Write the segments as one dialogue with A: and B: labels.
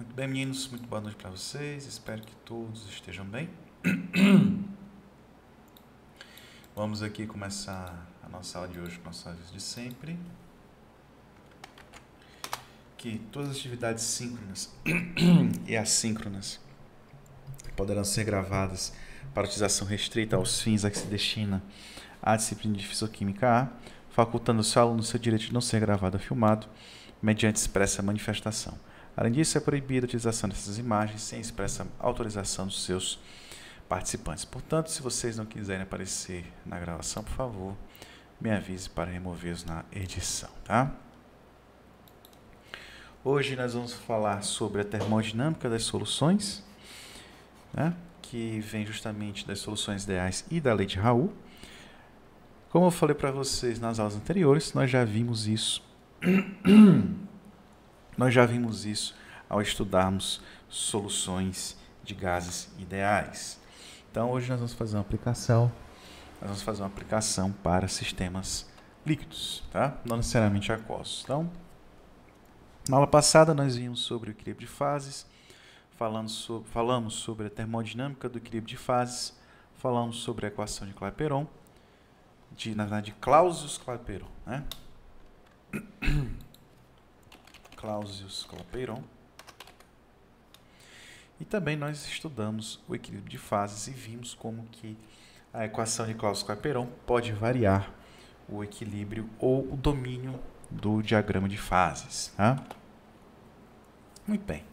A: Muito bem, meninos, muito boa noite para vocês. Espero que todos estejam bem. Vamos aqui começar a nossa aula de hoje com nosso aviso de sempre. Que todas as atividades síncronas e assíncronas poderão ser gravadas para utilização restrita aos fins a que se destina a disciplina de Fisioquímica A, facultando ao seu aluno seu direito de não ser gravado ou filmado mediante expressa manifestação. Além disso, é proibida a utilização dessas imagens sem expressa autorização dos seus participantes. Portanto, se vocês não quiserem aparecer na gravação, por favor, me avise para removê-los na edição, tá? Hoje nós vamos falar sobre a termodinâmica das soluções, né? que vem justamente das soluções ideais e da lei de Raul. Como eu falei para vocês nas aulas anteriores, nós já vimos isso nós já vimos isso ao estudarmos soluções de gases ideais. Então, hoje nós vamos fazer uma aplicação. Nós vamos fazer uma aplicação para sistemas líquidos, tá? Não necessariamente aquosos. Então, na aula passada nós vimos sobre o equilíbrio de fases, falando sobre, falamos sobre a termodinâmica do equilíbrio de fases, falamos sobre a equação de Clapeyron, de, na verdade, de Clausius-Clapeyron, né? Clausius Clapeyron. E também nós estudamos o equilíbrio de fases e vimos como que a equação de Clausius-Clapeyron pode variar o equilíbrio ou o domínio do diagrama de fases. Tá? Muito bem.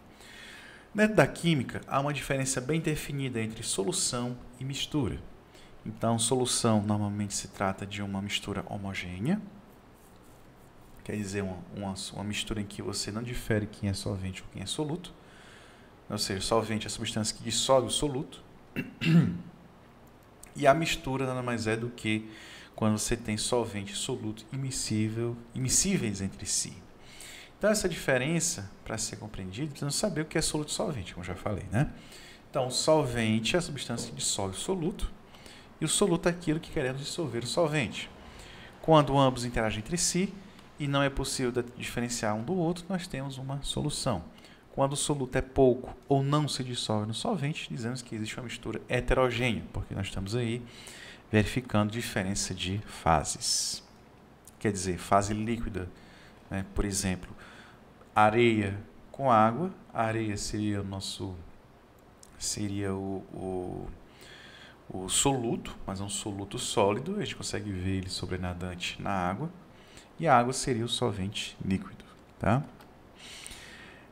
A: Dentro da química, há uma diferença bem definida entre solução e mistura. Então, solução normalmente se trata de uma mistura homogênea, quer dizer uma, uma, uma, mistura em que você não difere quem é solvente ou quem é soluto. Ou seja, solvente é a substância que dissolve o soluto. E a mistura nada mais é do que quando você tem solvente e soluto imissível, imissíveis entre si. Então, essa diferença, para ser compreendida, precisa saber o que é soluto e solvente, como já falei, né? Então, o solvente é a substância que dissolve o soluto, e o soluto é aquilo que queremos dissolver o solvente. Quando ambos interagem entre si, e não é possível diferenciar um do outro, nós temos uma solução. Quando o soluto é pouco ou não se dissolve no solvente, dizemos que existe uma mistura heterogênea, porque nós estamos aí verificando diferença de fases. Quer dizer, fase líquida, né? por exemplo, areia com água, a areia seria o nosso seria o, o, o soluto, mas é um soluto sólido, a gente consegue ver ele sobrenadante na água e a água seria o solvente líquido. Tá?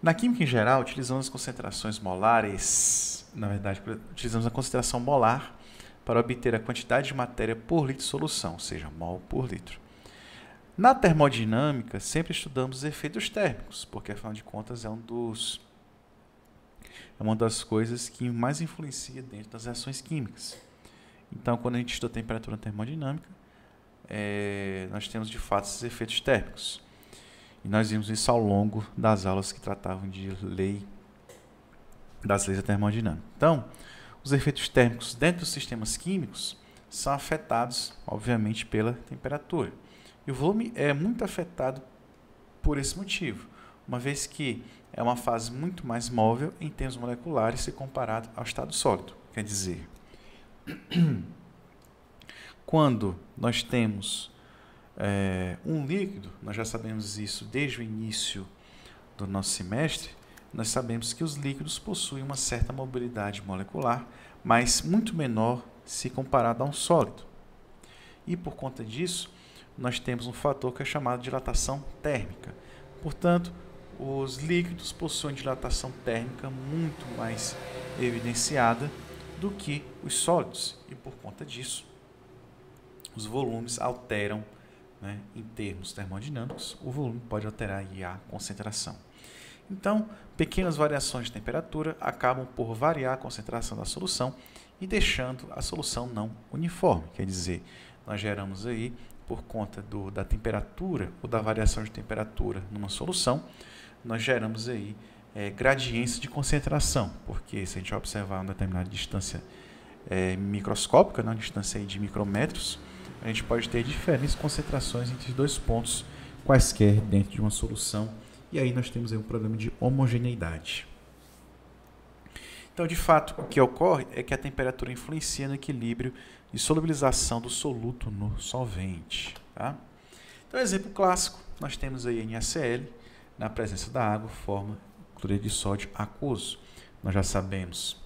A: Na química em geral, utilizamos as concentrações molares, na verdade, utilizamos a concentração molar para obter a quantidade de matéria por litro de solução, ou seja, mol por litro. Na termodinâmica, sempre estudamos os efeitos térmicos, porque afinal de contas é um dos é uma das coisas que mais influencia dentro das reações químicas. Então, quando a gente estuda a temperatura termodinâmica, é, nós temos de fato esses efeitos térmicos. E nós vimos isso ao longo das aulas que tratavam de lei das leis da termodinâmica. Então, os efeitos térmicos dentro dos sistemas químicos são afetados, obviamente, pela temperatura. E o volume é muito afetado por esse motivo, uma vez que é uma fase muito mais móvel em termos moleculares se comparado ao estado sólido. Quer dizer, quando nós temos é, um líquido, nós já sabemos isso desde o início do nosso semestre, nós sabemos que os líquidos possuem uma certa mobilidade molecular, mas muito menor se comparado a um sólido. E por conta disso, nós temos um fator que é chamado de dilatação térmica. Portanto, os líquidos possuem dilatação térmica muito mais evidenciada do que os sólidos, e por conta disso, os volumes alteram, né, em termos termodinâmicos, o volume pode alterar a concentração. Então, pequenas variações de temperatura acabam por variar a concentração da solução e deixando a solução não uniforme. Quer dizer, nós geramos aí, por conta do, da temperatura ou da variação de temperatura numa solução, nós geramos aí é, gradientes de concentração, porque se a gente observar uma determinada distância é, microscópica, né, uma distância de micrometros, a gente pode ter diferentes concentrações entre dois pontos quaisquer dentro de uma solução. E aí nós temos aí um problema de homogeneidade. Então, de fato, o que ocorre é que a temperatura influencia no equilíbrio de solubilização do soluto no solvente. Tá? Então, exemplo clássico, nós temos aí NaCl, na presença da água, forma cloreto de sódio aquoso. Nós já sabemos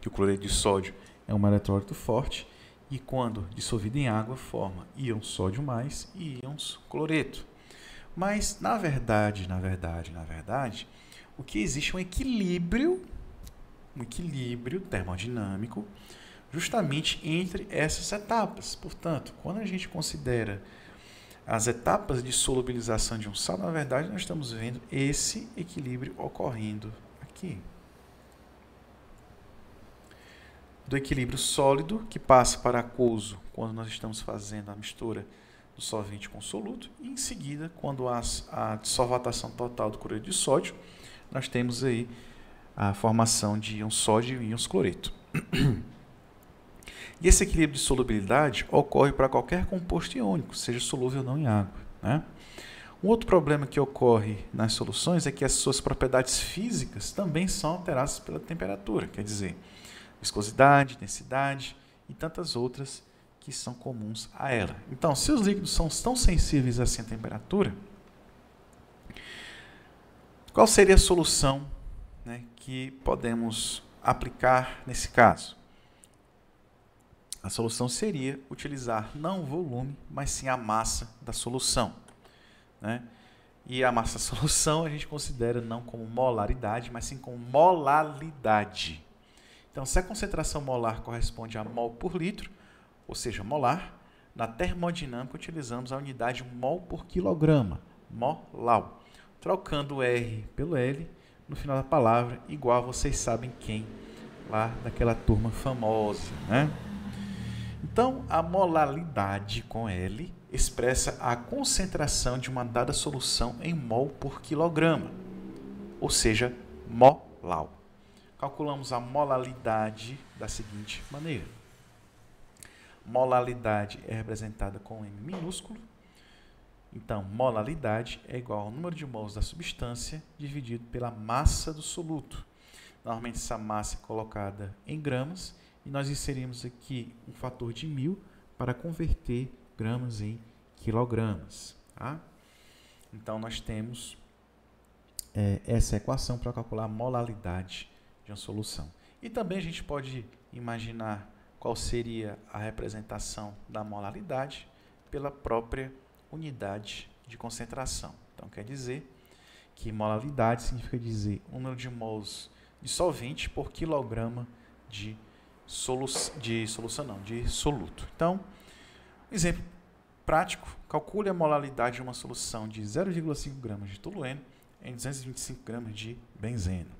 A: que o cloreto de sódio é um eletrólito forte, e quando dissolvido em água forma íons sódio mais e íons cloreto. Mas na verdade, na verdade, na verdade, o que existe é um equilíbrio, um equilíbrio termodinâmico justamente entre essas etapas. Portanto, quando a gente considera as etapas de solubilização de um sal, na verdade, nós estamos vendo esse equilíbrio ocorrendo aqui. do equilíbrio sólido que passa para aquoso quando nós estamos fazendo a mistura do solvente com soluto e em seguida quando há a dissolvatação total do cloreto de sódio nós temos aí a formação de íons sódio e íons cloreto. E esse equilíbrio de solubilidade ocorre para qualquer composto iônico, seja solúvel ou não em água. Né? Um outro problema que ocorre nas soluções é que as suas propriedades físicas também são alteradas pela temperatura, quer dizer, viscosidade, densidade e tantas outras que são comuns a ela. Então, se os líquidos são tão sensíveis assim à temperatura, qual seria a solução né, que podemos aplicar nesse caso? A solução seria utilizar não o volume, mas sim a massa da solução. Né? E a massa da solução a gente considera não como molaridade, mas sim como molalidade. Então, se a concentração molar corresponde a mol por litro, ou seja, molar, na termodinâmica utilizamos a unidade mol por quilograma, molal. Trocando o R pelo L, no final da palavra, igual vocês sabem quem, lá daquela turma famosa, né? Então, a molalidade com L expressa a concentração de uma dada solução em mol por quilograma, ou seja, molal calculamos a molalidade da seguinte maneira. Molalidade é representada com M minúsculo. Então, molalidade é igual ao número de mols da substância dividido pela massa do soluto. Normalmente, essa massa é colocada em gramas e nós inserimos aqui um fator de mil para converter gramas em quilogramas. Tá? Então, nós temos é, essa equação para calcular a molalidade de uma solução. E também a gente pode imaginar qual seria a representação da molalidade pela própria unidade de concentração. Então, quer dizer que molalidade significa dizer um número de mols de solvente por quilograma de, solu de solução, não, de soluto. Então, um exemplo prático, calcule a molalidade de uma solução de 0,5 gramas de tolueno em 225 gramas de benzeno.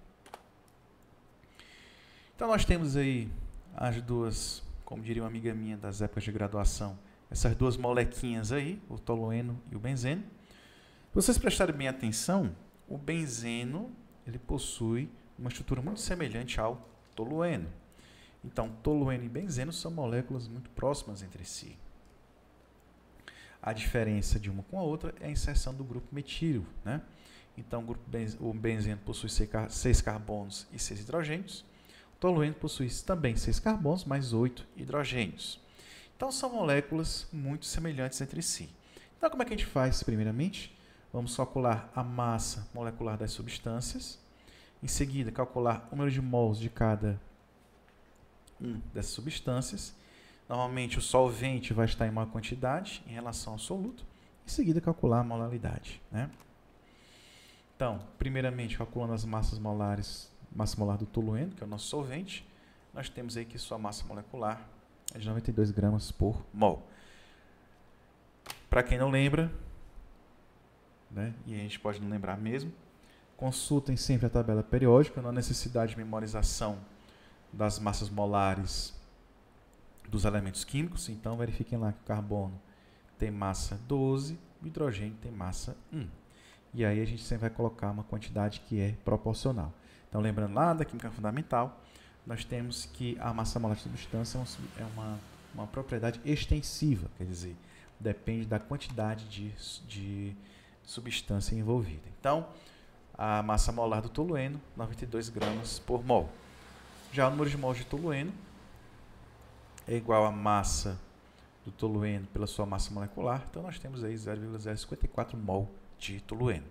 A: Então nós temos aí as duas, como diria uma amiga minha das épocas de graduação, essas duas molequinhas aí, o tolueno e o benzeno. Se vocês prestarem bem atenção, o benzeno ele possui uma estrutura muito semelhante ao tolueno. Então, tolueno e benzeno são moléculas muito próximas entre si. A diferença de uma com a outra é a inserção do grupo metilo. Né? Então, o, grupo benzeno, o benzeno possui seis carbonos e seis hidrogênios, Tolueno possui também seis carbonos mais oito hidrogênios. Então são moléculas muito semelhantes entre si. Então como é que a gente faz? Primeiramente, vamos calcular a massa molecular das substâncias. Em seguida, calcular o número de mols de cada um dessas substâncias. Normalmente o solvente vai estar em uma quantidade em relação ao soluto. Em seguida, calcular a molalidade. Né? Então, primeiramente, calculando as massas molares massa molar do tolueno, que é o nosso solvente, nós temos aí que sua massa molecular é de 92 gramas por mol. Para quem não lembra, né, e a gente pode não lembrar mesmo, consultem sempre a tabela periódica, não há necessidade de memorização das massas molares dos elementos químicos, então verifiquem lá que o carbono tem massa 12, o hidrogênio tem massa 1. E aí a gente sempre vai colocar uma quantidade que é proporcional. Então, lembrando lá da química fundamental, nós temos que a massa molar de substância é, é uma, uma propriedade extensiva, quer dizer, depende da quantidade de, de substância envolvida. Então, a massa molar do tolueno, 92 gramas por mol. Já o número de mols de tolueno é igual à massa do tolueno pela sua massa molecular, então nós temos aí 0,054 mol de tolueno.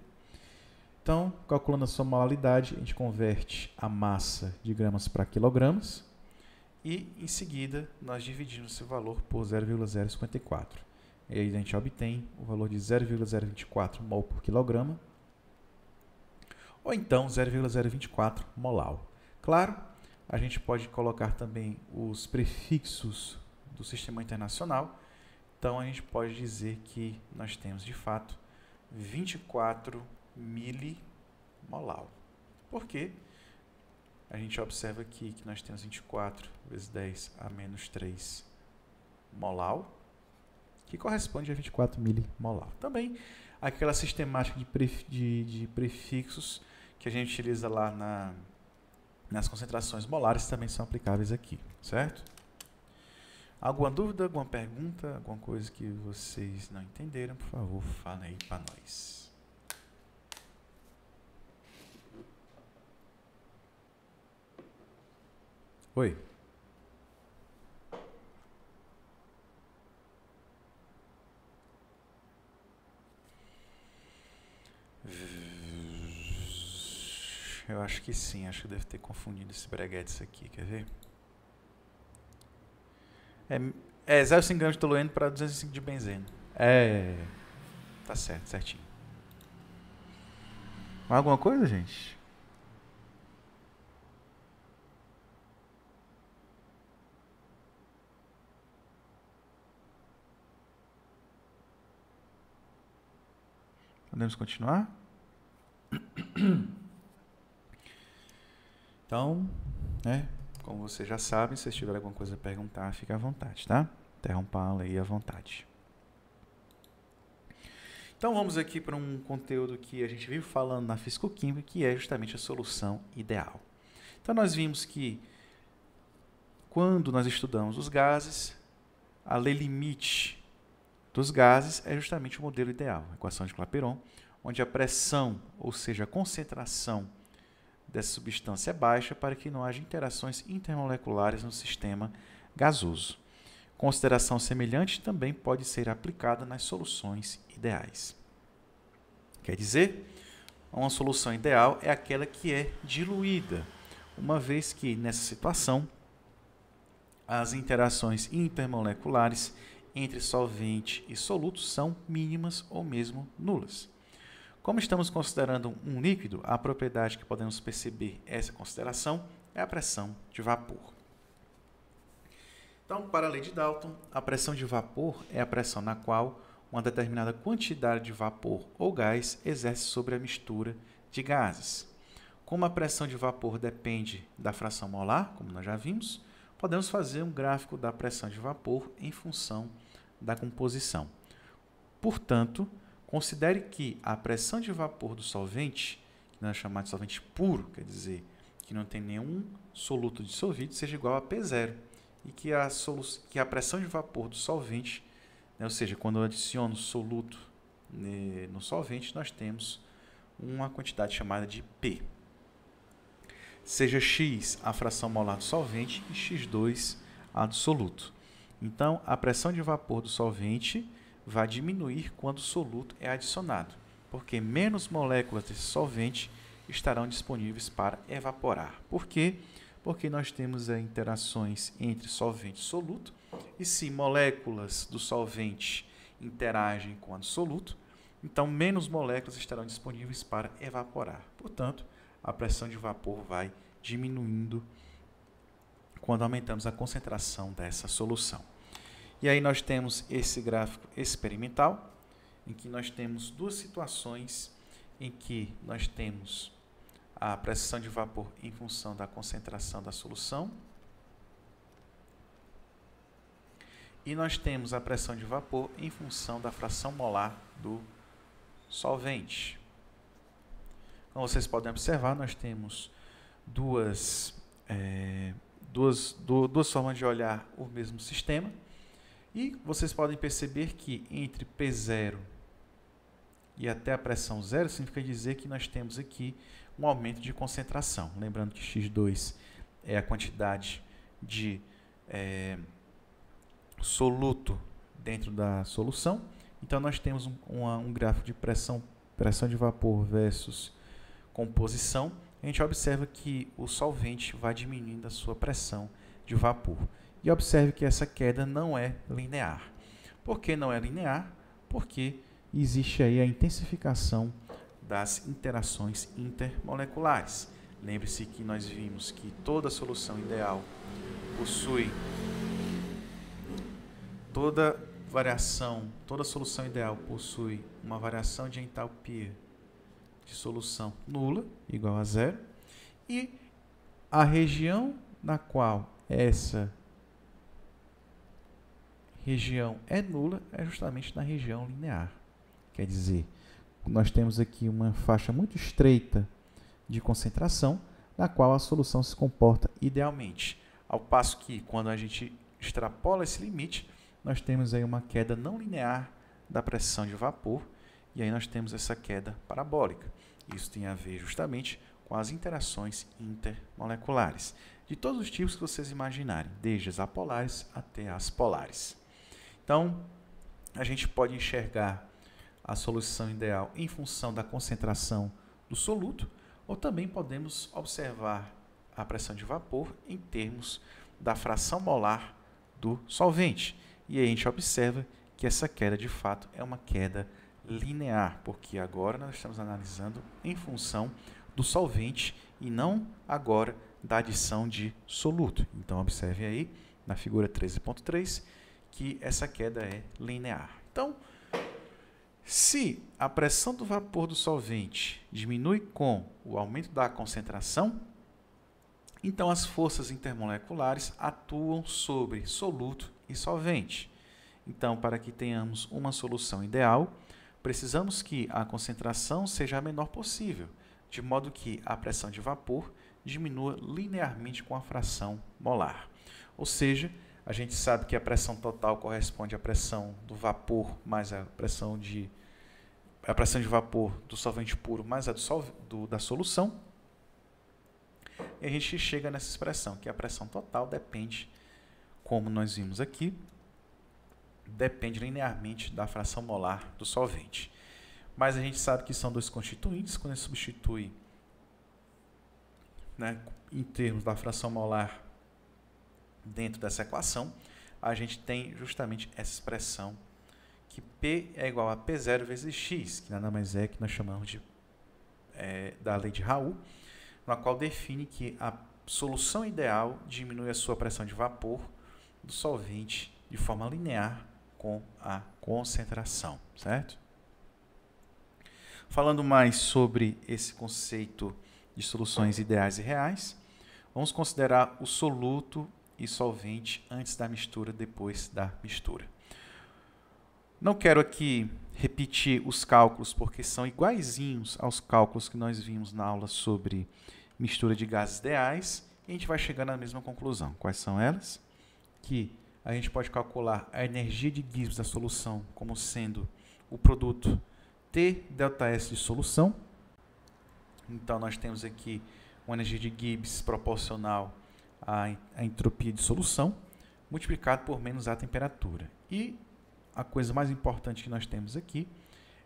A: Então, calculando a sua molalidade, a gente converte a massa de gramas para quilogramas e, em seguida, nós dividimos esse valor por 0,054. E aí a gente obtém o valor de 0,024 mol por quilograma ou então 0,024 molal. Claro, a gente pode colocar também os prefixos do sistema internacional. Então, a gente pode dizer que nós temos, de fato, 24 milimolar. Por quê? A gente observa aqui que nós temos 24 vezes 10 a menos 3 molar, que corresponde a 24 milimolar. Também aquela sistemática de, pref, de, de prefixos que a gente utiliza lá na, nas concentrações molares também são aplicáveis aqui, certo? Alguma dúvida, alguma pergunta, alguma coisa que vocês não entenderam, por favor, falem aí para nós. Oi. Eu acho que sim, acho que deve ter confundido esse breguete aqui, quer ver? É, é 0,5 gramas de tolueno para 205 de benzeno. É, é, é, tá certo, certinho. Mais alguma coisa, gente? Podemos continuar? Então, né, como vocês já sabem, se vocês tiverem alguma coisa a perguntar, fica à vontade, tá? Interrompam aí à vontade. Então vamos aqui para um conteúdo que a gente vive falando na fisicoquímica, que é justamente a solução ideal. Então nós vimos que quando nós estudamos os gases, a lei limite dos gases é justamente o modelo ideal, a equação de Clapeyron, onde a pressão, ou seja, a concentração dessa substância é baixa para que não haja interações intermoleculares no sistema gasoso. Consideração semelhante também pode ser aplicada nas soluções ideais. Quer dizer, uma solução ideal é aquela que é diluída, uma vez que nessa situação as interações intermoleculares entre solvente e soluto são mínimas ou mesmo nulas. Como estamos considerando um líquido, a propriedade que podemos perceber essa consideração é a pressão de vapor. Então, para a lei de Dalton, a pressão de vapor é a pressão na qual uma determinada quantidade de vapor ou gás exerce sobre a mistura de gases. Como a pressão de vapor depende da fração molar, como nós já vimos, podemos fazer um gráfico da pressão de vapor em função da composição. Portanto, considere que a pressão de vapor do solvente, que nós é chamamos de solvente puro, quer dizer, que não tem nenhum soluto dissolvido, seja igual a P0, e que a, que a pressão de vapor do solvente, né, ou seja, quando eu adiciono soluto né, no solvente, nós temos uma quantidade chamada de P seja x a fração molar do solvente e x2 a do soluto. Então, a pressão de vapor do solvente vai diminuir quando o soluto é adicionado, porque menos moléculas desse solvente estarão disponíveis para evaporar. Por quê? Porque nós temos é, interações entre solvente e soluto, e se moléculas do solvente interagem com o soluto, então menos moléculas estarão disponíveis para evaporar. Portanto, a pressão de vapor vai diminuindo quando aumentamos a concentração dessa solução. E aí nós temos esse gráfico experimental, em que nós temos duas situações em que nós temos a pressão de vapor em função da concentração da solução. E nós temos a pressão de vapor em função da fração molar do solvente. Então vocês podem observar, nós temos duas, é, duas, duas, duas formas de olhar o mesmo sistema. E vocês podem perceber que entre P0 e até a pressão zero significa dizer que nós temos aqui um aumento de concentração. Lembrando que X2 é a quantidade de é, soluto dentro da solução. Então, nós temos um, um gráfico de pressão, pressão de vapor versus composição, a gente observa que o solvente vai diminuindo a sua pressão de vapor. E observe que essa queda não é linear. Por que não é linear? Porque existe aí a intensificação das interações intermoleculares. Lembre-se que nós vimos que toda solução ideal possui toda variação, toda solução ideal possui uma variação de entalpia de solução nula, igual a zero, e a região na qual essa região é nula é justamente na região linear. Quer dizer, nós temos aqui uma faixa muito estreita de concentração, na qual a solução se comporta idealmente. Ao passo que, quando a gente extrapola esse limite, nós temos aí uma queda não linear da pressão de vapor, e aí nós temos essa queda parabólica. Isso tem a ver justamente com as interações intermoleculares, de todos os tipos que vocês imaginarem, desde as apolares até as polares. Então, a gente pode enxergar a solução ideal em função da concentração do soluto, ou também podemos observar a pressão de vapor em termos da fração molar do solvente. E aí a gente observa que essa queda de fato é uma queda linear, porque agora nós estamos analisando em função do solvente e não agora da adição de soluto. Então, observe aí na figura 13.3 que essa queda é linear. Então, se a pressão do vapor do solvente diminui com o aumento da concentração, então as forças intermoleculares atuam sobre soluto e solvente. Então, para que tenhamos uma solução ideal, precisamos que a concentração seja a menor possível, de modo que a pressão de vapor diminua linearmente com a fração molar. Ou seja, a gente sabe que a pressão total corresponde à pressão do vapor mais a pressão de a pressão de vapor do solvente puro mais a do, do, da solução. E a gente chega nessa expressão que a pressão total depende, como nós vimos aqui, depende linearmente da fração molar do solvente. Mas a gente sabe que são dois constituintes, quando a gente substitui né, em termos da fração molar dentro dessa equação, a gente tem justamente essa expressão que P é igual a P0 vezes X, que nada mais é que nós chamamos de, é, da lei de Raul, na qual define que a solução ideal diminui a sua pressão de vapor do solvente de forma linear com a concentração, certo? Falando mais sobre esse conceito de soluções ideais e reais, vamos considerar o soluto e solvente antes da mistura, depois da mistura. Não quero aqui repetir os cálculos porque são iguaizinhos aos cálculos que nós vimos na aula sobre mistura de gases ideais e a gente vai chegar na mesma conclusão. Quais são elas? Que a gente pode calcular a energia de Gibbs da solução como sendo o produto T ΔS de solução. Então, nós temos aqui uma energia de Gibbs proporcional à, à entropia de solução, multiplicado por menos a temperatura. E a coisa mais importante que nós temos aqui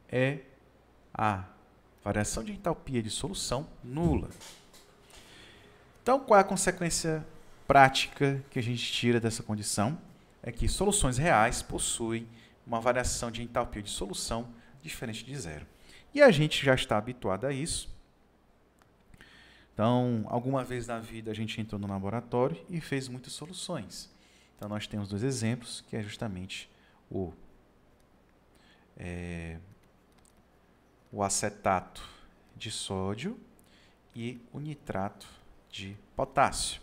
A: é a variação de entalpia de solução nula. Então, qual é a consequência prática que a gente tira dessa condição? é que soluções reais possuem uma variação de entalpia de solução diferente de zero. E a gente já está habituado a isso. Então, alguma vez na vida a gente entrou no laboratório e fez muitas soluções. Então, nós temos dois exemplos, que é justamente o, é, o acetato de sódio e o nitrato de potássio.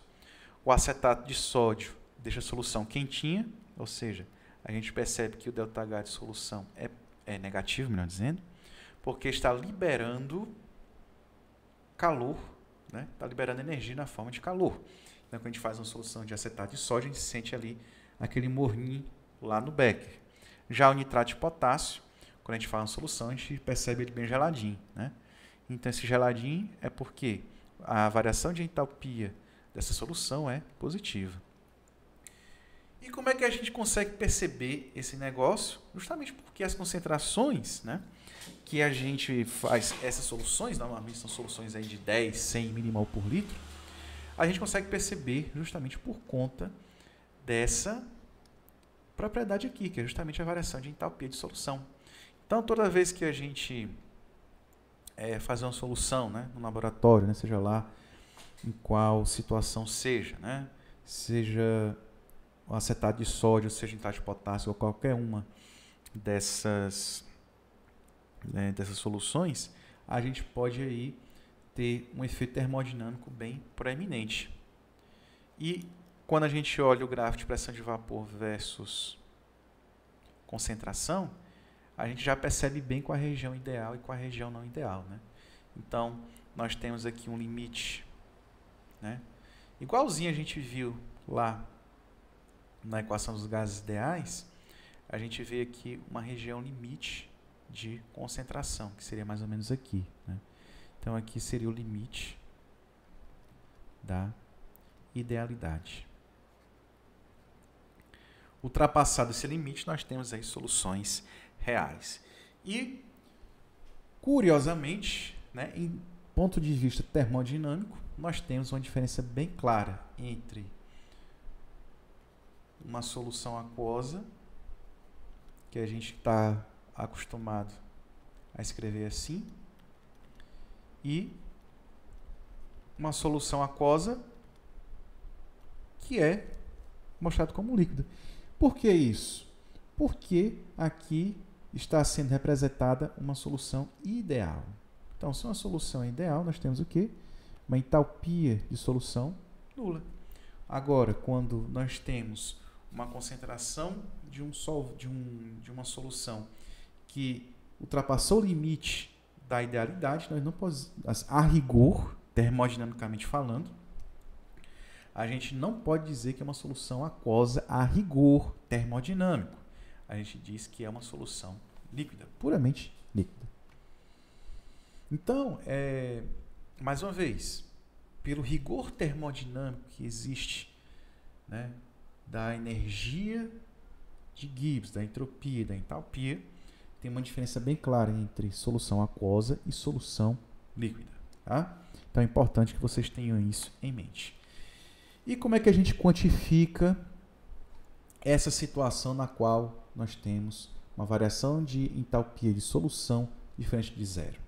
A: O acetato de sódio deixa a solução quentinha, ou seja, a gente percebe que o ΔH de solução é, é negativo, melhor dizendo, porque está liberando calor, né? está liberando energia na forma de calor. Então, quando a gente faz uma solução de acetato de sódio, a gente sente ali aquele morninho lá no becker. Já o nitrato de potássio, quando a gente faz uma solução, a gente percebe ele bem geladinho. Né? Então, esse geladinho é porque a variação de entalpia dessa solução é positiva. E como é que a gente consegue perceber esse negócio? Justamente porque as concentrações, né? Que a gente faz essas soluções, normalmente são soluções aí de 10, 100 minimal por litro, a gente consegue perceber justamente por conta dessa propriedade aqui, que é justamente a variação de entalpia de solução. Então, toda vez que a gente é, fazer uma solução né, no laboratório, né, seja lá em qual situação seja, né, seja o acetato de sódio, seja em de potássio ou qualquer uma dessas, né, dessas soluções, a gente pode aí ter um efeito termodinâmico bem proeminente. E quando a gente olha o gráfico de pressão de vapor versus concentração, a gente já percebe bem com a região ideal e com a região não ideal. Né? Então, nós temos aqui um limite né? igualzinho a gente viu lá na equação dos gases ideais, a gente vê aqui uma região limite de concentração, que seria mais ou menos aqui. Né? Então, aqui seria o limite da idealidade. Ultrapassado esse limite, nós temos aí soluções reais. E, curiosamente, né, em ponto de vista termodinâmico, nós temos uma diferença bem clara entre uma solução aquosa que a gente está acostumado a escrever assim e uma solução aquosa que é mostrado como líquida. Por que isso? Porque aqui está sendo representada uma solução ideal. Então, se uma solução é ideal, nós temos o quê? Uma entalpia de solução nula. Agora, quando nós temos uma concentração de, um sol, de, um, de uma solução que ultrapassou o limite da idealidade, nós não podemos, assim, a rigor, termodinamicamente falando, a gente não pode dizer que é uma solução aquosa a rigor termodinâmico. A gente diz que é uma solução líquida, puramente líquida. Então, é, mais uma vez, pelo rigor termodinâmico que existe né, da energia de Gibbs, da entropia, da entalpia, tem uma diferença bem clara entre solução aquosa e solução líquida. Tá? Então é importante que vocês tenham isso em mente. E como é que a gente quantifica essa situação na qual nós temos uma variação de entalpia de solução diferente de zero?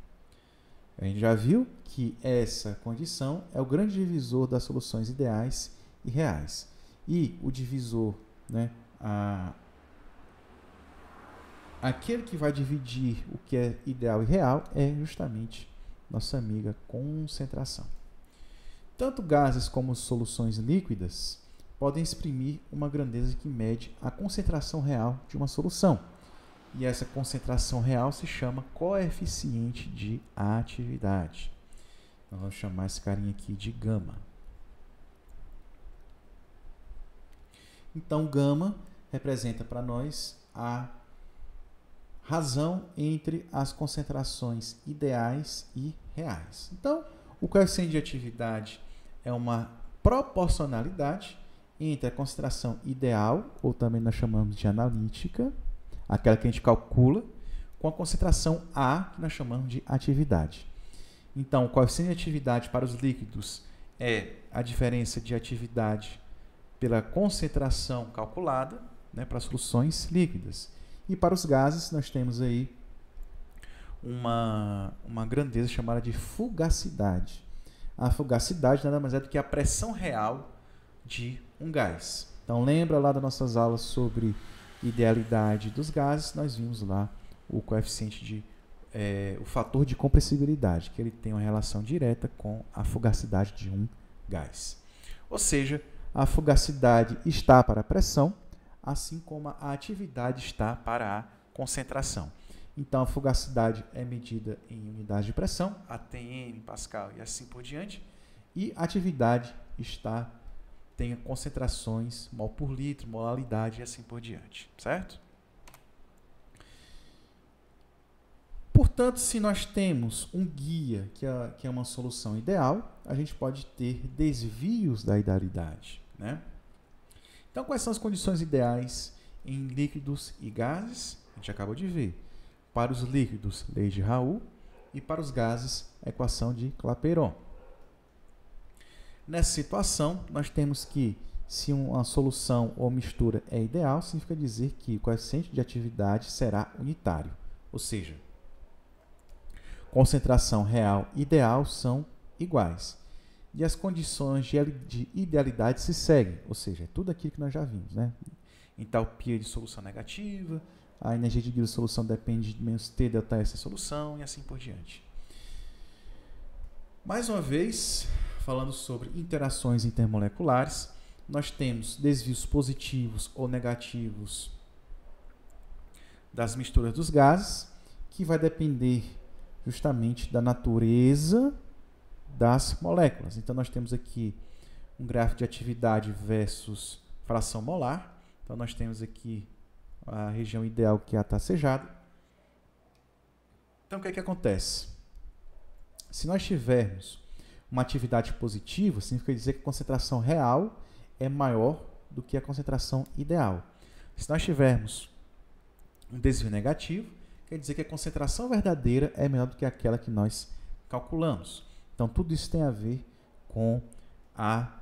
A: A gente já viu que essa condição é o grande divisor das soluções ideais e reais. E o divisor, né? A, aquele que vai dividir o que é ideal e real é justamente nossa amiga concentração. Tanto gases como soluções líquidas podem exprimir uma grandeza que mede a concentração real de uma solução. E essa concentração real se chama coeficiente de atividade. Então, vamos chamar esse carinha aqui de gama. Então, gama representa para nós a razão entre as concentrações ideais e reais. Então, o coeficiente de atividade é uma proporcionalidade entre a concentração ideal, ou também nós chamamos de analítica, aquela que a gente calcula, com a concentração A, que nós chamamos de atividade. Então, o coeficiente de atividade para os líquidos é a diferença de atividade pela concentração calculada né, para soluções líquidas. E para os gases, nós temos aí uma, uma grandeza chamada de fugacidade. A fugacidade nada mais é do que a pressão real de um gás. Então, lembra lá das nossas aulas sobre idealidade dos gases, nós vimos lá o coeficiente de é, o fator de compressibilidade, que ele tem uma relação direta com a fugacidade de um gás. Ou seja, a fugacidade está para a pressão, assim como a atividade está para a concentração. Então, a fugacidade é medida em unidades de pressão, ATM, Pascal e assim por diante, e a atividade está tem concentrações mol por litro, molalidade e assim por diante, certo? Portanto, se nós temos um guia, que é, que é uma solução ideal, a gente pode ter desvios da idealidade. Né? Então, quais são as condições ideais em líquidos e gases? A gente acabou de ver. Para os líquidos, lei de Raul, e para os gases, equação de Clapeyron. Nessa situação, nós temos que, se uma solução ou mistura é ideal, significa dizer que o coeficiente de atividade será unitário, ou seja, concentração real e ideal são iguais. E as condições de idealidade se seguem, ou seja, é tudo aquilo que nós já vimos. Né? Entalpia de solução negativa, a energia de solução depende de menos T, delta S da solução e assim por diante. Mais uma vez, falando sobre interações intermoleculares, nós temos desvios positivos ou negativos das misturas dos gases, que vai depender justamente da natureza das moléculas. Então, nós temos aqui um gráfico de atividade versus fração molar. Então, nós temos aqui a região ideal que é a tacejada. Então, o que, é que acontece? Se nós tivermos uma atividade positiva, significa dizer que a concentração real é maior do que a concentração ideal. Se nós tivermos um desvio negativo, quer dizer que a concentração verdadeira é menor do que aquela que nós calculamos. Então, tudo isso tem a ver com a,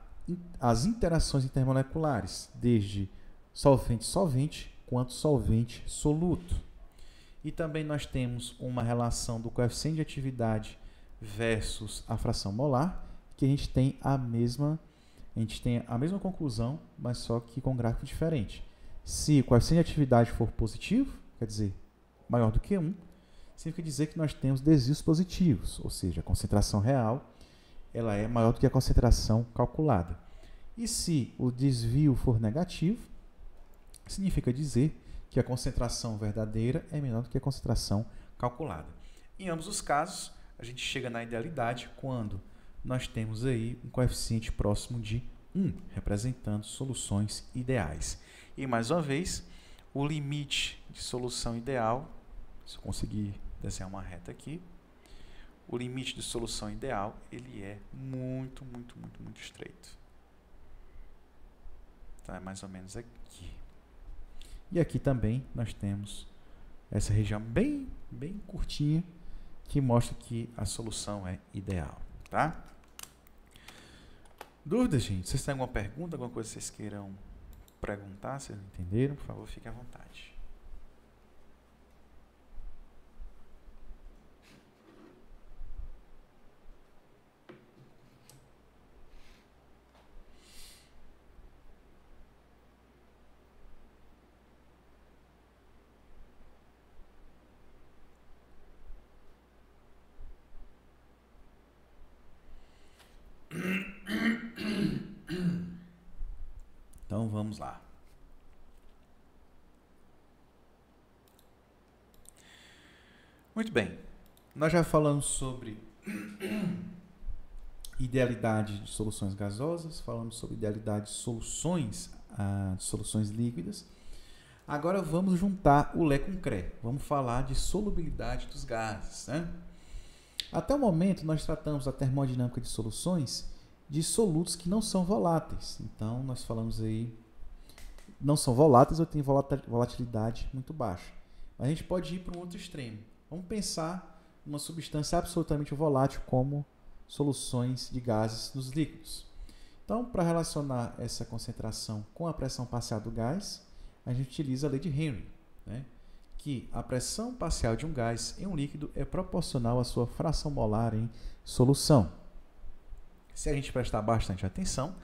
A: as interações intermoleculares, desde solvente-solvente quanto solvente-soluto. E também nós temos uma relação do coeficiente de atividade versus a fração molar, que a gente tem a mesma a gente tem a mesma conclusão, mas só que com gráfico diferente. Se o coeficiente de atividade for positivo, quer dizer, maior do que 1, significa dizer que nós temos desvios positivos, ou seja, a concentração real ela é maior do que a concentração calculada. E se o desvio for negativo, significa dizer que a concentração verdadeira é menor do que a concentração calculada. Em ambos os casos, a gente chega na idealidade quando nós temos aí um coeficiente próximo de 1, representando soluções ideais. E mais uma vez, o limite de solução ideal se eu conseguir desenhar uma reta aqui, o limite de solução ideal ele é muito, muito, muito, muito estreito. Então é mais ou menos aqui. E aqui também nós temos essa região bem, bem curtinha que mostra que a solução é ideal, tá? Dúvidas, gente? Vocês têm alguma pergunta, alguma coisa que vocês queiram perguntar, vocês entenderam? Por favor, fiquem à vontade. Vamos lá. Muito bem. Nós já falamos sobre idealidade de soluções gasosas, falamos sobre idealidade de soluções, ah, de soluções líquidas. Agora vamos juntar o Lé com o Cré. Vamos falar de solubilidade dos gases. Né? Até o momento, nós tratamos a termodinâmica de soluções de solutos que não são voláteis. Então, nós falamos aí não são voláteis ou têm volatilidade muito baixa. a gente pode ir para um outro extremo. Vamos pensar uma substância absolutamente volátil como soluções de gases nos líquidos. Então, para relacionar essa concentração com a pressão parcial do gás, a gente utiliza a lei de Henry, né? que a pressão parcial de um gás em um líquido é proporcional à sua fração molar em solução. Se a gente prestar bastante atenção,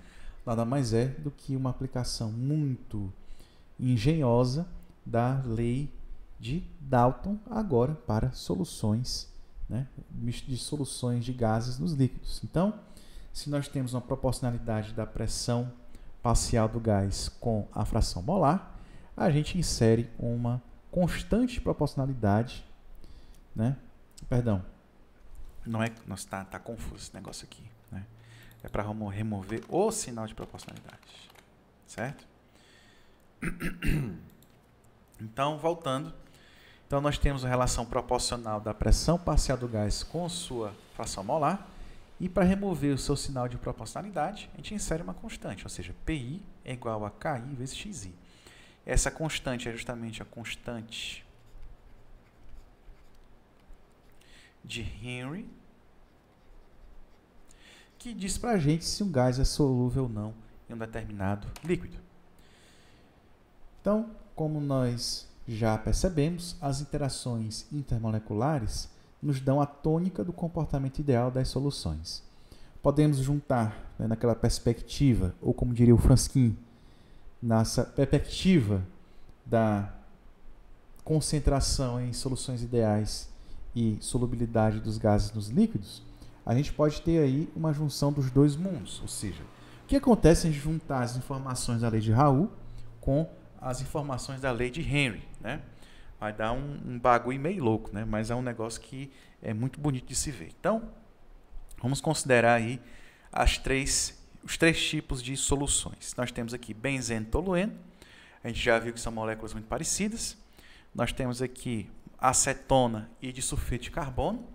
A: nada mais é do que uma aplicação muito engenhosa da lei de Dalton agora para soluções, né, de soluções de gases nos líquidos. Então, se nós temos uma proporcionalidade da pressão parcial do gás com a fração molar, a gente insere uma constante proporcionalidade, né? Perdão, não é, Nós está tá confuso esse negócio aqui é para remover o sinal de proporcionalidade, certo? Então, voltando. Então, nós temos a relação proporcional da pressão parcial do gás com sua fração molar. E para remover o seu sinal de proporcionalidade, a gente insere uma constante, ou seja, PI é igual a KI vezes XI. Essa constante é justamente a constante de Henry, que diz para a gente se um gás é solúvel ou não em um determinado líquido. Então, como nós já percebemos, as interações intermoleculares nos dão a tônica do comportamento ideal das soluções. Podemos juntar né, naquela perspectiva, ou como diria o Franskin, nessa perspectiva da concentração em soluções ideais e solubilidade dos gases nos líquidos, a gente pode ter aí uma junção dos dois mundos. Ou seja, o que acontece em juntar as informações da lei de Raul com as informações da lei de Henry, né? Vai dar um, um bagulho meio louco, né? Mas é um negócio que é muito bonito de se ver. Então, vamos considerar aí as três, os três tipos de soluções. Nós temos aqui benzeno tolueno, a gente já viu que são moléculas muito parecidas. Nós temos aqui acetona e disulfeto de carbono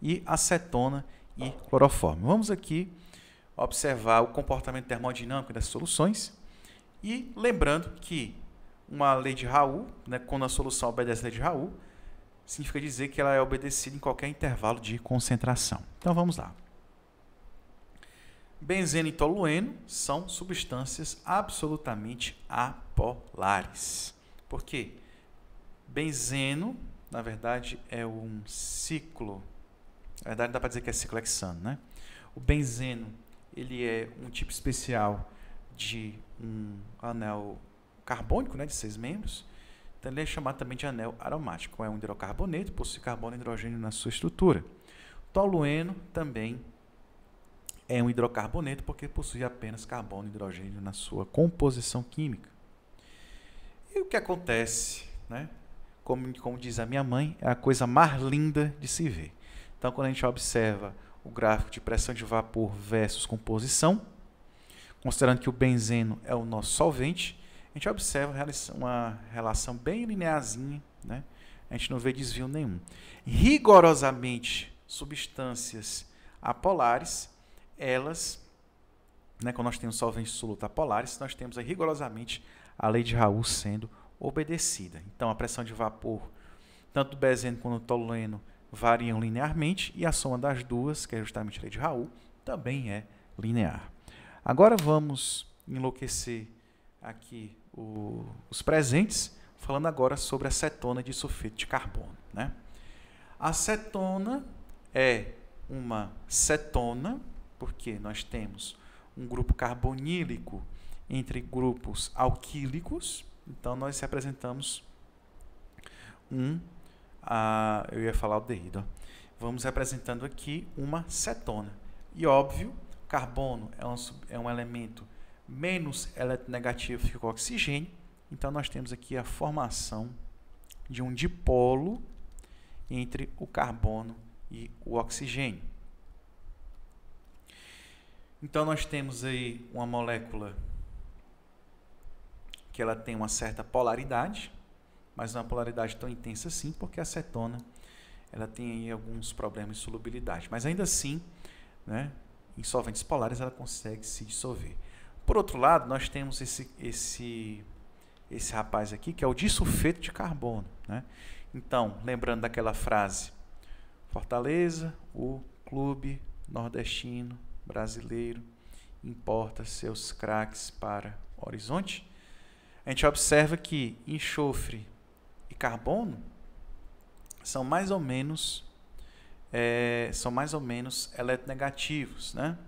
A: e acetona e cloroforme. Vamos aqui observar o comportamento termodinâmico das soluções e lembrando que uma lei de Raoult, né, quando a solução obedece à lei de Raoult, significa dizer que ela é obedecida em qualquer intervalo de concentração. Então vamos lá. Benzeno e tolueno são substâncias absolutamente apolares. Por quê? Benzeno, na verdade, é um ciclo na verdade, dá para dizer que é ciclohexano, né? O benzeno, ele é um tipo especial de um anel carbônico, né, de seis membros. Então, ele é chamado também de anel aromático. É um hidrocarboneto, possui carbono e hidrogênio na sua estrutura. Tolueno também é um hidrocarboneto porque possui apenas carbono e hidrogênio na sua composição química. E o que acontece, né? Como, como diz a minha mãe, é a coisa mais linda de se ver. Então, quando a gente observa o gráfico de pressão de vapor versus composição, considerando que o benzeno é o nosso solvente, a gente observa uma relação bem linearzinha, né? a gente não vê desvio nenhum. Rigorosamente, substâncias apolares, elas, né, quando nós temos solventes soluto apolares, nós temos aí, rigorosamente a lei de Raul sendo obedecida. Então, a pressão de vapor, tanto do benzeno quanto do tolueno, variam linearmente e a soma das duas, que é justamente a lei de Raul, também é linear. Agora vamos enlouquecer aqui o, os presentes, falando agora sobre a cetona de sulfeto de carbono. Né? A cetona é uma cetona, porque nós temos um grupo carbonílico entre grupos alquílicos, então nós representamos um a, ah, eu ia falar o derrido, Vamos representando aqui uma cetona. E óbvio, carbono é um, é um elemento menos eletronegativo que o oxigênio. Então, nós temos aqui a formação de um dipolo entre o carbono e o oxigênio. Então, nós temos aí uma molécula que ela tem uma certa polaridade, mas uma polaridade tão intensa assim, porque a acetona ela tem alguns problemas de solubilidade. Mas ainda assim, né, em solventes polares ela consegue se dissolver. Por outro lado, nós temos esse, esse, esse rapaz aqui, que é o disulfeto de carbono. Né? Então, lembrando daquela frase, Fortaleza, o clube nordestino brasileiro importa seus craques para Horizonte. A gente observa que enxofre carbono são mais ou menos é, são mais ou menos eletronegativos, né?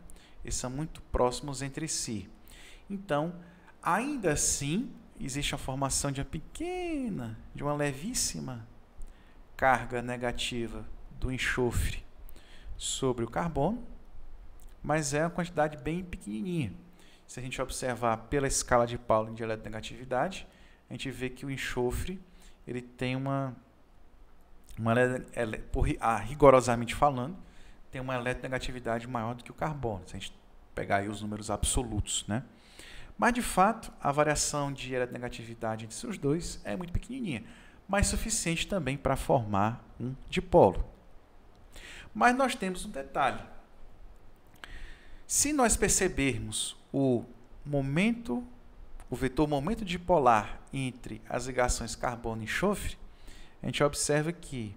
A: Eles são muito próximos entre si. Então, ainda assim, existe a formação de uma pequena, de uma levíssima carga negativa do enxofre sobre o carbono, mas é uma quantidade bem pequenininha. Se a gente observar pela escala de Pauling de eletronegatividade, a gente vê que o enxofre ele tem uma, uma ele, por, ah, rigorosamente falando, tem uma eletronegatividade maior do que o carbono, se a gente pegar aí os números absolutos, né? Mas, de fato, a variação de eletronegatividade entre os dois é muito pequenininha, mas suficiente também para formar um dipolo. Mas nós temos um detalhe. Se nós percebermos o momento o vetor momento dipolar entre as ligações carbono e enxofre, a gente observa que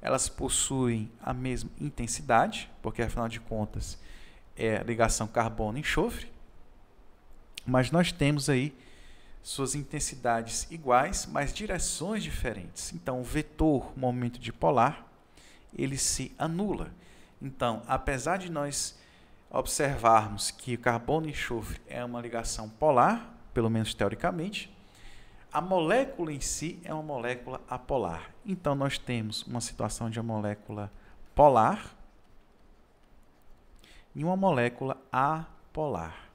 A: elas possuem a mesma intensidade, porque afinal de contas é ligação carbono e enxofre, mas nós temos aí suas intensidades iguais, mas direções diferentes. Então, o vetor momento dipolar, ele se anula. Então, apesar de nós observarmos que carbono e enxofre é uma ligação polar, pelo menos teoricamente, a molécula em si é uma molécula apolar. Então, nós temos uma situação de uma molécula polar e uma molécula apolar.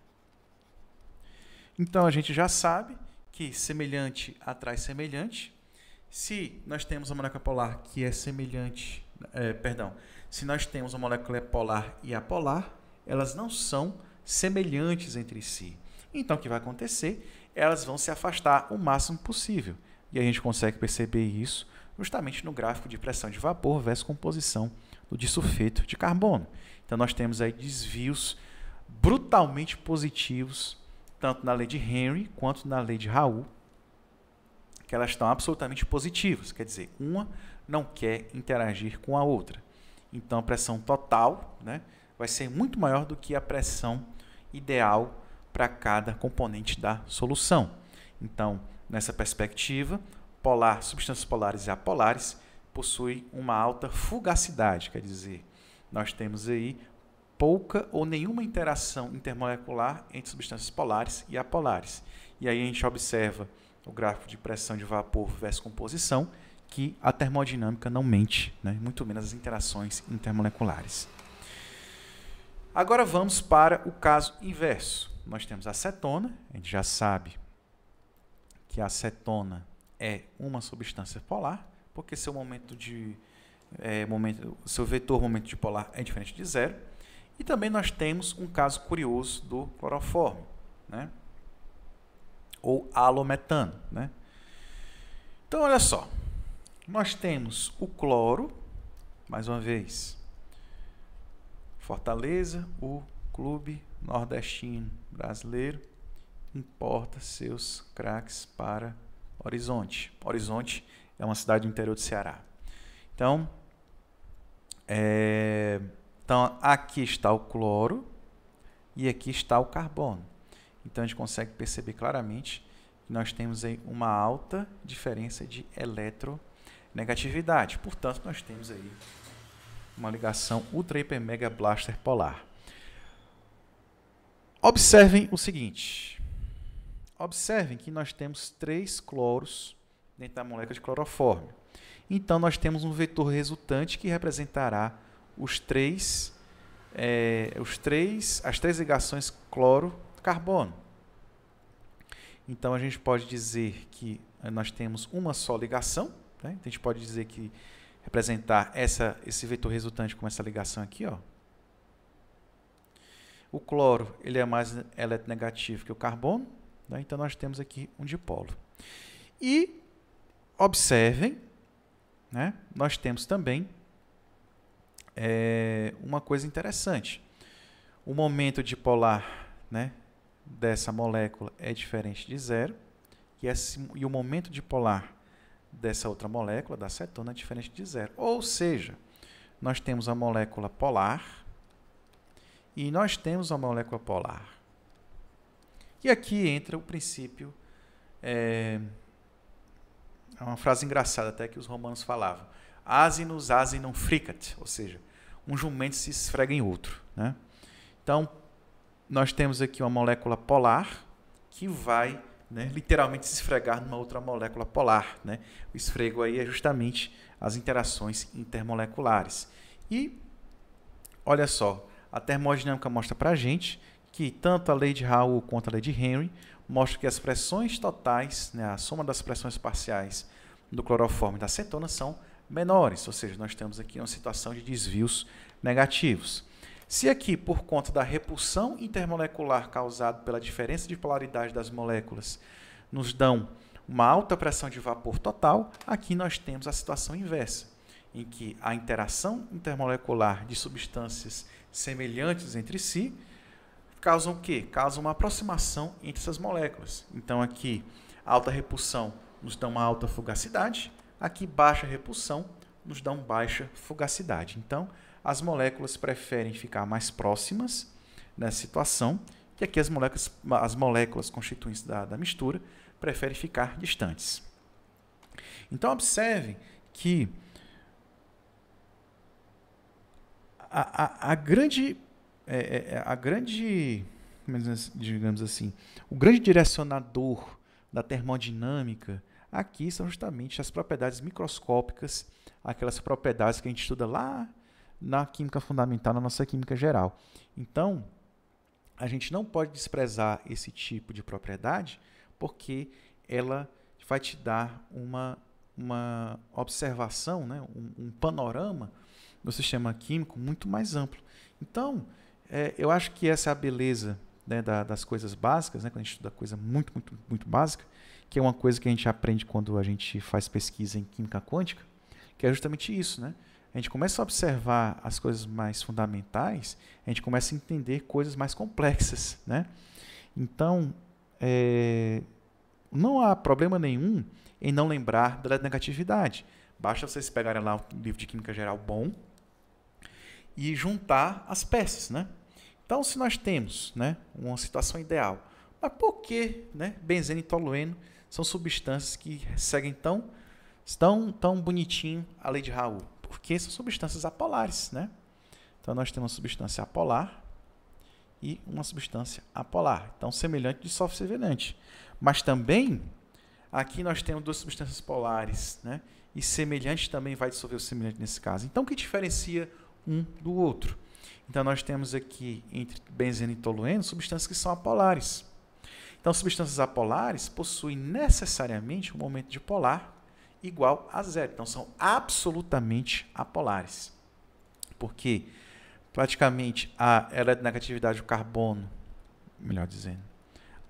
A: Então, a gente já sabe que semelhante atrai semelhante. Se nós temos uma molécula polar que é semelhante, é, perdão, se nós temos uma molécula polar e apolar, elas não são semelhantes entre si. Então o que vai acontecer? Elas vão se afastar o máximo possível. E a gente consegue perceber isso justamente no gráfico de pressão de vapor versus composição do disulfeto de carbono. Então nós temos aí desvios brutalmente positivos, tanto na lei de Henry quanto na lei de Raul, que elas estão absolutamente positivas, quer dizer, uma não quer interagir com a outra. Então a pressão total né, vai ser muito maior do que a pressão ideal para cada componente da solução. Então, nessa perspectiva, polar, substâncias polares e apolares possuem uma alta fugacidade, quer dizer, nós temos aí pouca ou nenhuma interação intermolecular entre substâncias polares e apolares. E aí a gente observa o gráfico de pressão de vapor versus composição, que a termodinâmica não mente, né? muito menos as interações intermoleculares. Agora vamos para o caso inverso nós temos a acetona, a gente já sabe que a acetona é uma substância polar, porque seu momento de é, momento, seu vetor momento dipolar é diferente de zero. E também nós temos um caso curioso do cloroforme, né? ou alometano. Né? Então, olha só, nós temos o cloro, mais uma vez, Fortaleza, o Clube Nordestino brasileiro, importa seus craques para Horizonte. Horizonte é uma cidade do interior do Ceará. Então, é, então aqui está o cloro e aqui está o carbono. Então a gente consegue perceber claramente que nós temos aí uma alta diferença de eletronegatividade. Portanto, nós temos aí uma ligação ultra hiper mega blaster polar. Observem o seguinte. Observem que nós temos três cloros dentro da molécula de cloroforme. Então, nós temos um vetor resultante que representará os três, é, os três, as três ligações cloro-carbono. Então, a gente pode dizer que eh, nós temos uma só ligação. Né? Então, a gente pode dizer que representar essa, esse vetor resultante como essa ligação aqui, ó, o cloro ele é mais eletronegativo que o carbono, né? então nós temos aqui um dipolo. E observem, né? nós temos também é, uma coisa interessante. O momento dipolar né, dessa molécula é diferente de zero, e, esse, e o momento dipolar dessa outra molécula, da acetona, é diferente de zero. Ou seja, nós temos a molécula polar, e nós temos uma molécula polar. E aqui entra o princípio. É, é uma frase engraçada até que os romanos falavam. Asinus asinum fricat, ou seja, um jumento se esfrega em outro. Né? Então, nós temos aqui uma molécula polar que vai né, literalmente se esfregar numa outra molécula polar. Né? O esfrego aí é justamente as interações intermoleculares. E olha só, a termodinâmica mostra para a gente que tanto a lei de Raoult quanto a lei de Henry mostram que as pressões totais, né, a soma das pressões parciais do cloroforme e da acetona são menores, ou seja, nós temos aqui uma situação de desvios negativos. Se aqui, por conta da repulsão intermolecular causada pela diferença de polaridade das moléculas, nos dão uma alta pressão de vapor total, aqui nós temos a situação inversa em que a interação intermolecular de substâncias semelhantes entre si causam o quê? Causam uma aproximação entre essas moléculas. Então aqui alta repulsão nos dá uma alta fugacidade, aqui baixa repulsão nos dá uma baixa fugacidade. Então as moléculas preferem ficar mais próximas nessa situação e aqui as moléculas, as moléculas constituintes da, da mistura preferem ficar distantes. Então observe que a, a, grande. É, é, é a grande. É digamos assim. O grande direcionador da termodinâmica aqui são justamente as propriedades microscópicas, aquelas propriedades que a gente estuda lá na química fundamental, na nossa química geral. Então, a gente não pode desprezar esse tipo de propriedade, porque ela vai te dar uma, uma observação, né? um, um panorama no sistema químico muito mais amplo. Então, é, eu acho que essa é a beleza né, da, das coisas básicas, né, quando a gente estuda coisa muito, muito, muito básica, que é uma coisa que a gente aprende quando a gente faz pesquisa em química quântica, que é justamente isso, né? A gente começa a observar as coisas mais fundamentais, a gente começa a entender coisas mais complexas, né? Então, é, não há problema nenhum em não lembrar da negatividade. Basta vocês pegarem lá um livro de química geral bom, e juntar as peças, né? Então, se nós temos né, uma situação ideal, mas por que né, benzeno e tolueno são substâncias que seguem tão, tão, tão bonitinho a lei de Raul? Porque são substâncias apolares, né? Então, nós temos uma substância apolar e uma substância apolar. Então, semelhante de semelhante. Mas também, aqui nós temos duas substâncias polares, né? E semelhante também vai dissolver o semelhante nesse caso. Então, o que diferencia um do outro. Então, nós temos aqui, entre benzeno e tolueno, substâncias que são apolares. Então, substâncias apolares possuem necessariamente um momento dipolar igual a zero. Então, são absolutamente apolares. Porque, praticamente, a eletronegatividade do carbono, melhor dizendo,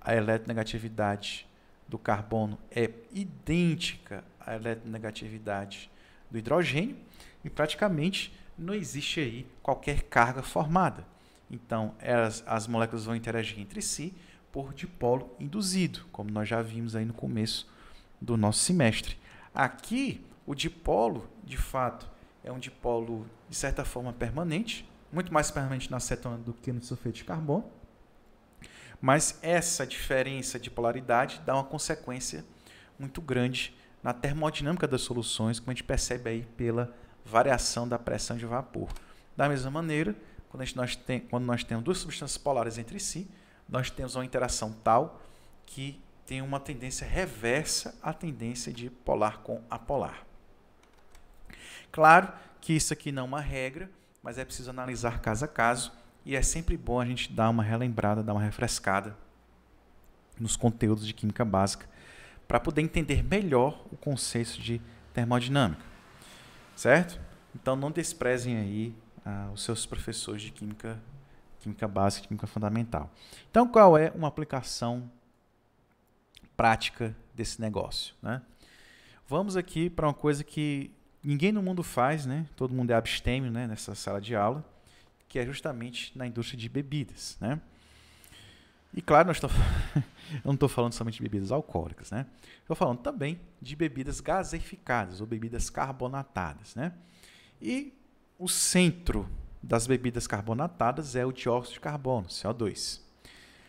A: a eletronegatividade do carbono é idêntica à eletronegatividade do hidrogênio e, praticamente, não existe aí qualquer carga formada. Então, elas, as moléculas vão interagir entre si por dipolo induzido, como nós já vimos aí no começo do nosso semestre. Aqui, o dipolo, de fato, é um dipolo, de certa forma, permanente, muito mais permanente na acetona do que no sulfeto de carbono. Mas essa diferença de polaridade dá uma consequência muito grande na termodinâmica das soluções, como a gente percebe aí pela variação da pressão de vapor. Da mesma maneira, quando, gente, nós, tem, quando nós temos duas substâncias polares entre si, nós temos uma interação tal que tem uma tendência reversa à tendência de polar com apolar. Claro que isso aqui não é uma regra, mas é preciso analisar caso a caso e é sempre bom a gente dar uma relembrada, dar uma refrescada nos conteúdos de química básica para poder entender melhor o conceito de termodinâmica. Certo? Então não desprezem aí ah, os seus professores de química, química básica, química fundamental. Então qual é uma aplicação prática desse negócio, né? Vamos aqui para uma coisa que ninguém no mundo faz, né? Todo mundo é abstêmio, né, nessa sala de aula, que é justamente na indústria de bebidas, né? E claro, nós eu não estou falando somente de bebidas alcoólicas, né? Estou falando também de bebidas gaseificadas ou bebidas carbonatadas, né? E o centro das bebidas carbonatadas é o dióxido de carbono, CO2.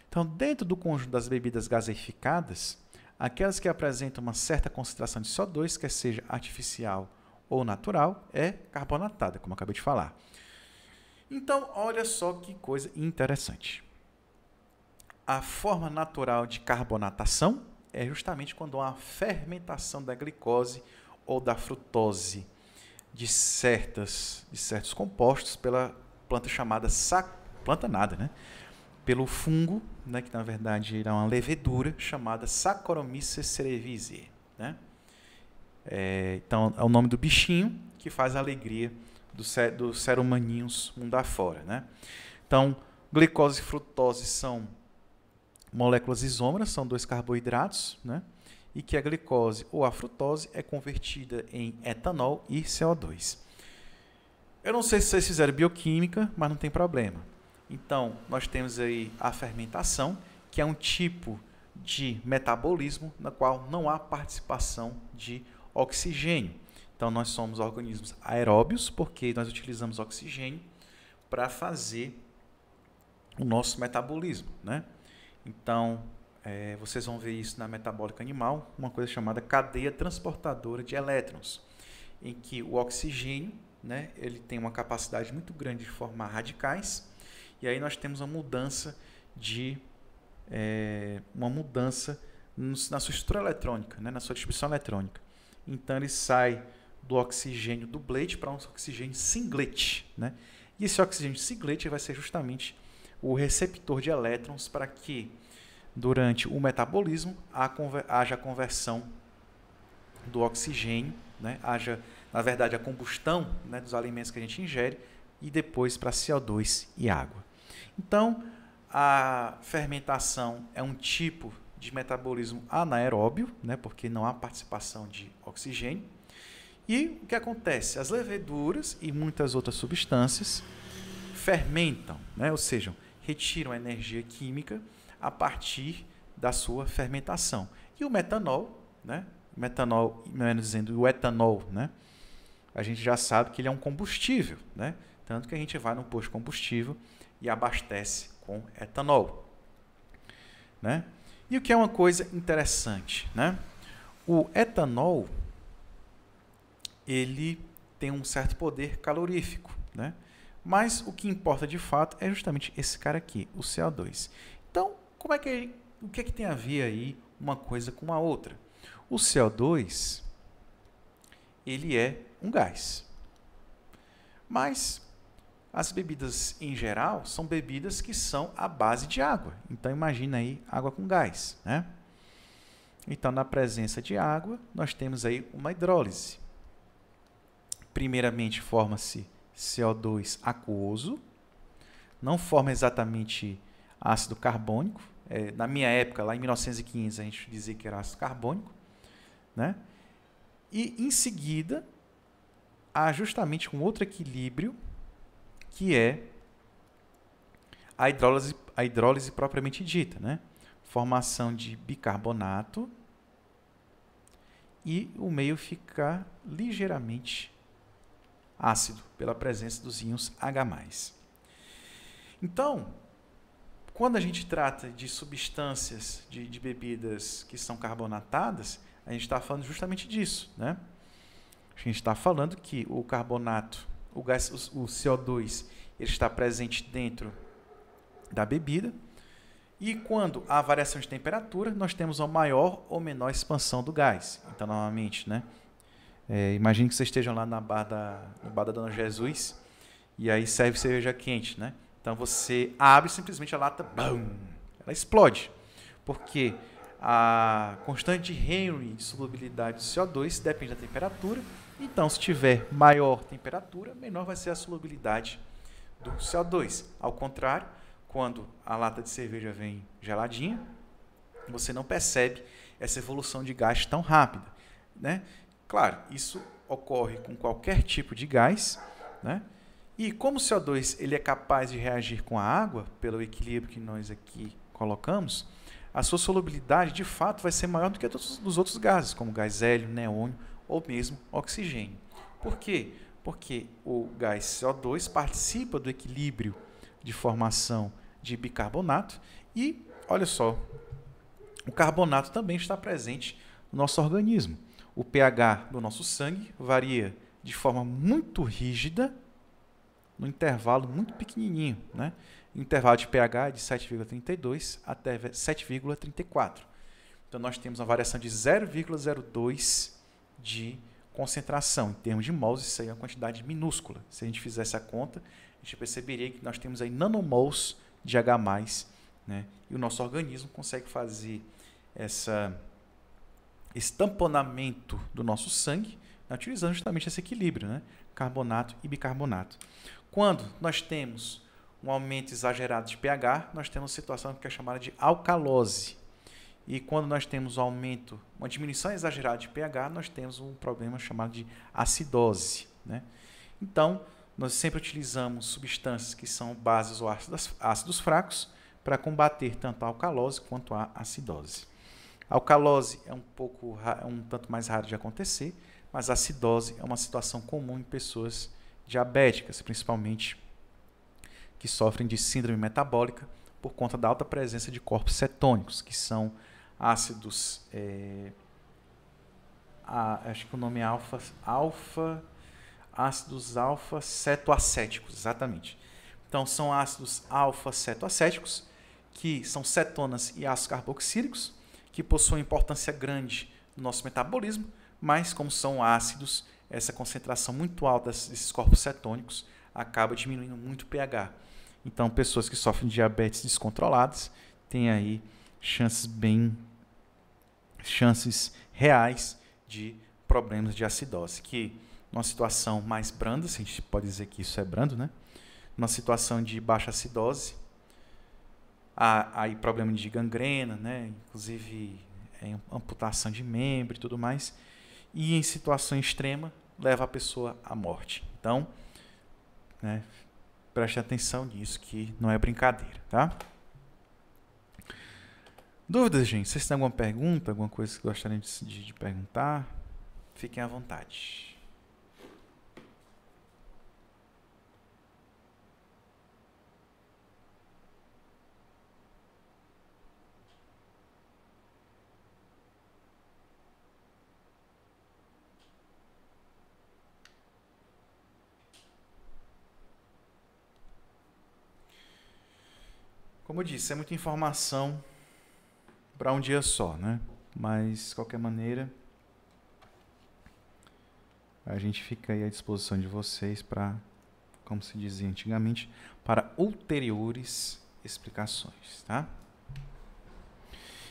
A: Então, dentro do conjunto das bebidas gaseificadas, aquelas que apresentam uma certa concentração de CO2, quer seja artificial ou natural, é carbonatada, como acabei de falar. Então, olha só que coisa interessante a forma natural de carbonatação é justamente quando há fermentação da glicose ou da frutose de certas de certos compostos pela planta chamada sac... planta nada, né? Pelo fungo, né, que na verdade é uma levedura chamada Saccharomyces cerevisiae, né? É, então é o nome do bichinho que faz a alegria dos ser, do ser humaninhos mundo afora, né? Então, glicose e frutose são moléculas isômeras são dois carboidratos, né? e que a glicose ou a frutose é convertida em etanol e CO2. Eu não sei se vocês fizeram bioquímica, mas não tem problema. Então, nós temos aí a fermentação, que é um tipo de metabolismo na qual não há participação de oxigênio. Então, nós somos organismos aeróbios, porque nós utilizamos oxigênio para fazer o nosso metabolismo, né? Então, é, vocês vão ver isso na metabólica animal, uma coisa chamada cadeia transportadora de elétrons, em que o oxigênio né, ele tem uma capacidade muito grande de formar radicais, e aí nós temos uma mudança de é, uma mudança na sua estrutura eletrônica, né, na sua distribuição eletrônica. Então ele sai do oxigênio do dublete para um oxigênio singlete, né? E esse oxigênio singlete vai ser justamente o receptor de elétrons para que, durante o metabolismo, haja conversão do oxigênio, né? haja, na verdade, a combustão né, dos alimentos que a gente ingere e depois para CO2 e água. Então, a fermentação é um tipo de metabolismo anaeróbio, né, porque não há participação de oxigênio. E o que acontece? As leveduras e muitas outras substâncias fermentam, né, ou seja, retiram a energia química a partir da sua fermentação. E o metanol, né? metanol, menos é dizendo, o etanol, né? a gente já sabe que ele é um combustível, né? tanto que a gente vai no posto de combustível e abastece com etanol. Né? E o que é uma coisa interessante, né? O etanol ele tem um certo poder calorífico, né? Mas o que importa de fato é justamente esse cara aqui, o CO2. Então, como é que o que é que tem a ver aí uma coisa com a outra? O CO2 ele é um gás. Mas as bebidas em geral são bebidas que são à base de água. Então imagina aí água com gás, né? Então na presença de água, nós temos aí uma hidrólise. Primeiramente forma-se CO2 aquoso, não forma exatamente ácido carbônico. É, na minha época, lá em 1915, a gente dizia que era ácido carbônico. Né? E, em seguida, há justamente um outro equilíbrio, que é a hidrólise, a hidrólise propriamente dita, né? Formação de bicarbonato e o meio ficar ligeiramente ácido, pela presença dos íons H+. Então, quando a gente trata de substâncias, de, de bebidas que são carbonatadas, a gente está falando justamente disso, né? A gente está falando que o carbonato, o gás, o, o CO2, ele está presente dentro da bebida. E quando há variação de temperatura, nós temos uma maior ou menor expansão do gás. Então, normalmente, né, é, imagine que vocês estejam lá na bar da, na da Dona Jesus e aí serve cerveja quente, né? Então você abre simplesmente a lata, bum, ela explode. Porque a constante de Henry de solubilidade do CO2 depende da temperatura. Então, se tiver maior temperatura, menor vai ser a solubilidade do CO2. Ao contrário, quando a lata de cerveja vem geladinha, você não percebe essa evolução de gás tão rápida. Né? Claro, isso ocorre com qualquer tipo de gás, né? E como o CO2 ele é capaz de reagir com a água, pelo equilíbrio que nós aqui colocamos, a sua solubilidade de fato vai ser maior do que a dos outros gases, como gás hélio, neônio ou mesmo oxigênio. Por quê? Porque o gás CO2 participa do equilíbrio de formação de bicarbonato e, olha só, o carbonato também está presente no nosso organismo o pH do nosso sangue varia de forma muito rígida, no intervalo muito pequenininho, né? Intervalo de pH é de 7,32 até 7,34. Então nós temos uma variação de 0,02 de concentração. Em termos de mols, isso aí é uma quantidade minúscula. Se a gente fizesse a conta, a gente perceberia que nós temos aí nanomols de H+, né? E o nosso organismo consegue fazer essa estamponamento do nosso sangue, né, utilizando justamente esse equilíbrio, né? carbonato e bicarbonato. Quando nós temos um aumento exagerado de pH, nós temos situação que é chamada de alcalose. E quando nós temos um aumento, uma diminuição exagerada de pH, nós temos um problema chamado de acidose. Né? Então, nós sempre utilizamos substâncias que são bases ou ácidos, ácidos fracos para combater tanto a alcalose quanto a acidose alcalose é um pouco é um tanto mais raro de acontecer, mas acidose é uma situação comum em pessoas diabéticas, principalmente que sofrem de síndrome metabólica por conta da alta presença de corpos cetônicos, que são ácidos. É, a, acho que o nome é alfa, alfa ácidos alfa cetoacéticos, exatamente. Então são ácidos alfa cetoacéticos que são cetonas e ácidos carboxílicos que possuem importância grande no nosso metabolismo, mas como são ácidos, essa concentração muito alta desses corpos cetônicos acaba diminuindo muito o pH. Então, pessoas que sofrem diabetes descontroladas têm aí chances bem chances reais de problemas de acidose, que numa situação mais branda, se a gente pode dizer que isso é brando, né? Numa situação de baixa acidose, há, problema de gangrena, né? inclusive é, amputação de membro e tudo mais. E em situação extrema, leva a pessoa à morte. Então, né, preste atenção nisso, que não é brincadeira. Tá? Dúvidas, gente? Vocês têm alguma pergunta, alguma coisa que gostariam de, de perguntar? Fiquem à vontade. Como eu disse, é muita informação para um dia só, né? Mas, de qualquer maneira, a gente fica aí à disposição de vocês para, como se dizia antigamente, para ulteriores explicações, tá?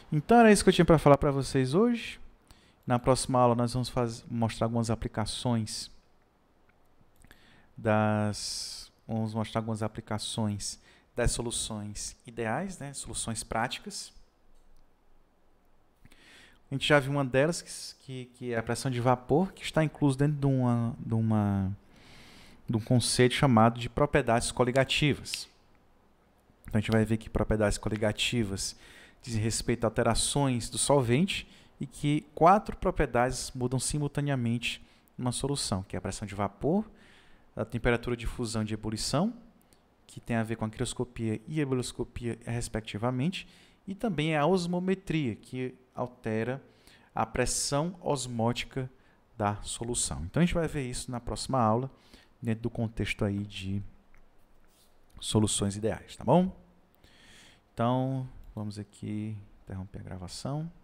A: Então era isso que eu tinha para falar para vocês hoje. Na próxima aula nós vamos mostrar algumas aplicações das vamos mostrar algumas aplicações das soluções ideais, né, soluções práticas. A gente já viu uma delas, que, que, é a pressão de vapor, que está incluso dentro de, uma, de, uma, de um conceito chamado de propriedades coligativas. Então a gente vai ver que propriedades coligativas dizem respeito a alterações do solvente e que quatro propriedades mudam simultaneamente uma solução, que é a pressão de vapor, a temperatura de fusão e de ebulição, que tem a ver com a crioscopia e a ebuloscopia, respectivamente, e também a osmometria, que altera a pressão osmótica da solução. Então a gente vai ver isso na próxima aula, dentro do contexto aí de soluções ideais, tá bom? Então, vamos aqui interromper a gravação.